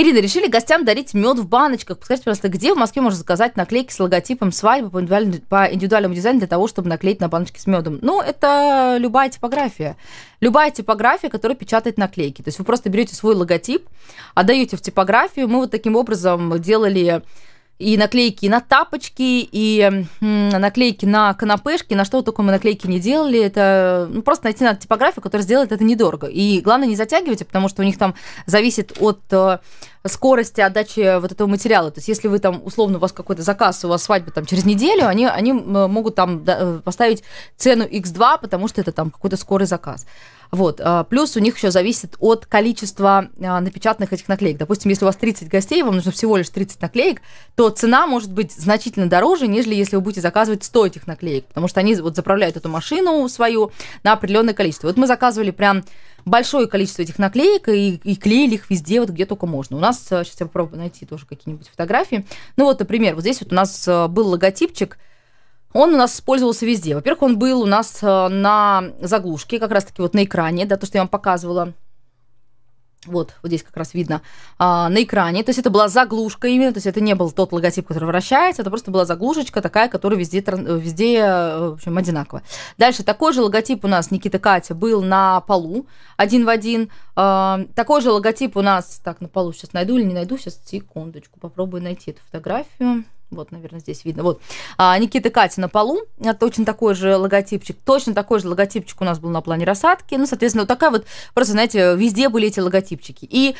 Ирина, решили гостям дарить мед в баночках. Подскажите, пожалуйста, где в Москве можно заказать наклейки с логотипом свадьбы по индивидуальному, по индивидуальному дизайну для того, чтобы наклеить на баночки с медом? Ну, это любая типография. Любая типография, которая печатает наклейки. То есть вы просто берете свой логотип, отдаете в типографию. Мы вот таким образом делали и наклейки на тапочки, и наклейки на канапешки, на что только мы наклейки не делали. Это ну, просто найти надо типографию, которая сделает это недорого. И главное, не затягивайте, а потому что у них там зависит от э, скорости отдачи вот этого материала. То есть если вы там, условно, у вас какой-то заказ, у вас свадьба там через неделю, они, они могут там э, поставить цену X2, потому что это там какой-то скорый заказ. Вот. А плюс у них еще зависит от количества а, напечатанных этих наклеек. Допустим, если у вас 30 гостей, вам нужно всего лишь 30 наклеек, то то цена может быть значительно дороже, нежели если вы будете заказывать 100 этих наклеек, потому что они вот заправляют эту машину свою на определенное количество. Вот мы заказывали прям большое количество этих наклеек и, и клеили их везде, вот где только можно. У нас, сейчас э, я попробую найти тоже какие-нибудь фотографии. Ну вот, например, вот здесь вот у нас э, был логотипчик, он у нас использовался везде. Во-первых, он был у нас э, на заглушке, как раз-таки вот на экране, да, то, что я вам показывала. Вот, вот здесь как раз видно а, на экране. То есть это была заглушка именно, то есть это не был тот логотип, который вращается, это просто была заглушечка такая, которая везде, везде э, в общем, одинаково. Дальше такой же логотип у нас Никита Катя был на полу один в один. А, такой же логотип у нас, так, на полу сейчас найду или не найду, сейчас секундочку, попробую найти эту фотографию. Вот, наверное, здесь видно. Вот. А, Никита Катя на полу. Это точно такой же логотипчик. Точно такой же логотипчик у нас был на плане рассадки. Ну, соответственно, вот такая вот, просто, знаете, везде были эти логотипчики. И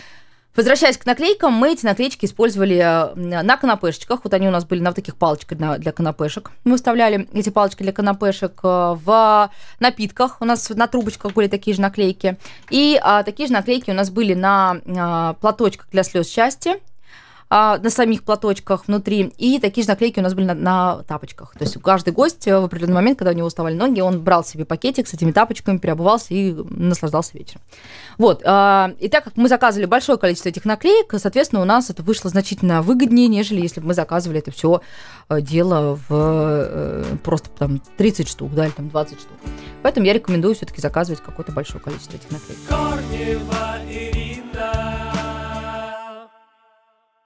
Возвращаясь к наклейкам, мы эти наклеечки использовали э, на канапешечках. Вот они у нас были на вот таких палочках для, для канапешек. Мы вставляли эти палочки для канапешек э, в напитках. У нас на трубочках были такие же наклейки. И а, такие же наклейки у нас были на а, платочках для слез счастья а, на самих платочках внутри, и такие же наклейки у нас были на, на тапочках. То есть каждый гость э, в определенный момент, когда у него уставали ноги, он брал себе пакетик с этими тапочками, переобувался и наслаждался вечером. Вот. А, и так как мы заказывали большое количество этих наклеек, соответственно, у нас это вышло значительно выгоднее, нежели если бы мы заказывали это все э, дело в э, просто там 30 штук, да, или там 20 штук. Поэтому я рекомендую все-таки заказывать какое-то большое количество этих наклеек. Корнева Ирина.